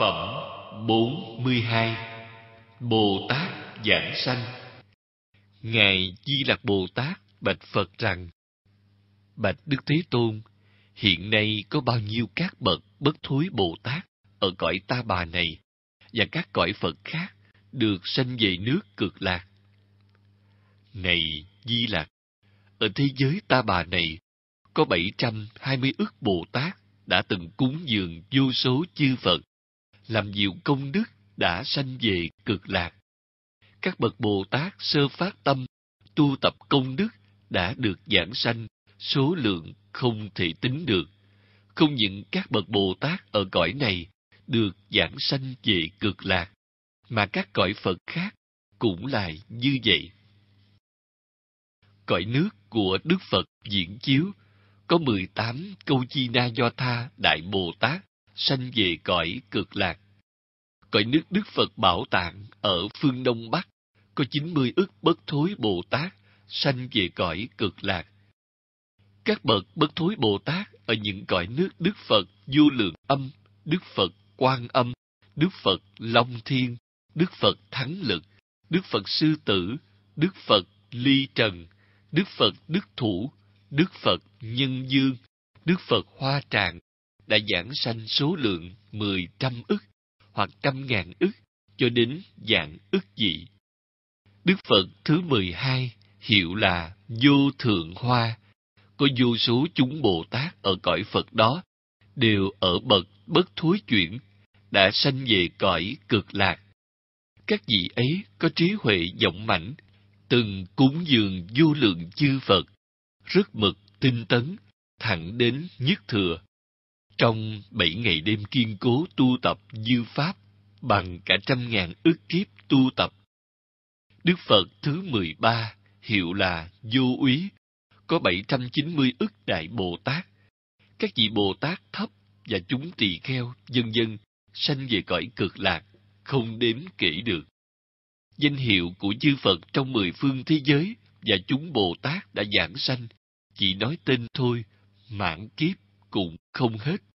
Phẩm 42 Bồ Tát Giảng Sanh Ngài Di Lạc Bồ Tát bạch Phật rằng Bạch Đức Thế Tôn, hiện nay có bao nhiêu các bậc bất thối Bồ Tát ở cõi ta bà này và các cõi Phật khác được sanh về nước cực lạc. Này Di Lạc, ở thế giới ta bà này có 720 ức Bồ Tát đã từng cúng dường vô số chư Phật làm nhiều công đức đã sanh về cực lạc. Các bậc Bồ Tát sơ phát tâm, tu tập công đức đã được giảng sanh, số lượng không thể tính được. Không những các bậc Bồ Tát ở cõi này được giảng sanh về cực lạc, mà các cõi Phật khác cũng là như vậy. Cõi nước của Đức Phật diễn chiếu có 18 câu chi na do tha đại Bồ Tát sanh về cõi cực lạc. Cõi nước Đức Phật Bảo Tạng ở phương Đông Bắc có 90 ức bất thối Bồ Tát sanh về cõi cực lạc. Các bậc bất thối Bồ Tát ở những cõi nước Đức Phật vô lượng âm, Đức Phật quan âm, Đức Phật Long Thiên, Đức Phật Thắng Lực, Đức Phật Sư Tử, Đức Phật Ly Trần, Đức Phật Đức Thủ, Đức Phật Nhân Dương, Đức Phật Hoa Tràng, đã giảng sanh số lượng mười trăm ức hoặc trăm ngàn ức cho đến dạng ức dị. Đức Phật thứ mười hai hiệu là Vô Thượng Hoa, có vô số chúng Bồ Tát ở cõi Phật đó đều ở bậc bất thối chuyển, đã sanh về cõi cực lạc. Các vị ấy có trí huệ rộng mạnh, từng cúng dường vô lượng chư Phật, rất mực tinh tấn, thẳng đến nhất thừa. Trong bảy ngày đêm kiên cố tu tập dư pháp bằng cả trăm ngàn ức kiếp tu tập, Đức Phật thứ mười ba hiệu là Vô Úy, có bảy trăm chín mươi ức đại Bồ Tát. Các vị Bồ Tát thấp và chúng tỳ kheo, dân dân, sanh về cõi cực lạc, không đếm kể được. Danh hiệu của chư Phật trong mười phương thế giới và chúng Bồ Tát đã giảng sanh, chỉ nói tên thôi, mãn kiếp cũng không hết.